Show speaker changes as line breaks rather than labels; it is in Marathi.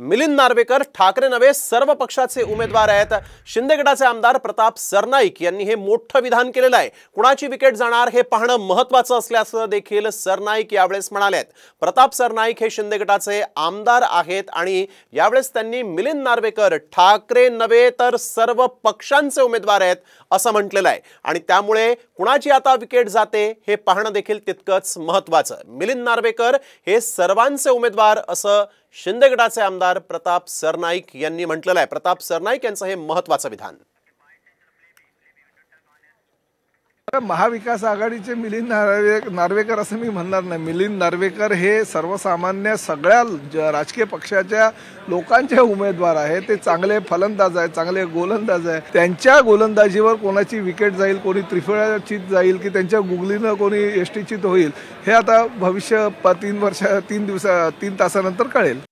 मिलिंद नार्वेकर ठाकरे नवे सर्व पक्षाचे उमेदवार आहेत शिंदेगडाचे आमदार प्रताप सरनाईक यांनी हे मोठं विधान केलेलं आहे कुणाची विकेट जाणार हे पाहणं महत्वाचं असल्याचं देखील सरनाईक यावेळेस म्हणाले प्रताप सरनाईक हे शिंदे गटाचे आमदार आहेत आणि यावेळेस त्यांनी मिलिंद नार्वेकर ठाकरे नव्हे तर सर्व पक्षांचे उमेदवार आहेत असं म्हटलेलं आहे आणि त्यामुळे कुणाची आता विकेट जाते हे पाहणं देखील तितकंच महत्वाचं मिलिंद नार्वेकर हे सर्वांचे उमेदवार असं शिंदेगडाचे आमदार प्रताप सरनाईक यांनी म्हटलेलं आहे प्रताप सरनाईक यांचं हे महत्वाचं विधान
महाविकास आघाडीचे मिलिंद नार्वे नार्वेकर असं मी म्हणणार नाही मिलिंद नार्वेकर हे सर्वसामान्य सगळ्या राजकीय पक्षाच्या लोकांचे उमेदवार आहे ते चांगले फलंदाज आहे चांगले गोलंदाज आहे त्यांच्या गोलंदाजीवर कोणाची विकेट जाईल कोणी त्रिफळाची जाईल की त्यांच्या गुगलीनं कोणी चित होईल हे आता भविष्य तीन वर्ष तीन दिवसा तीन तासानंतर कळेल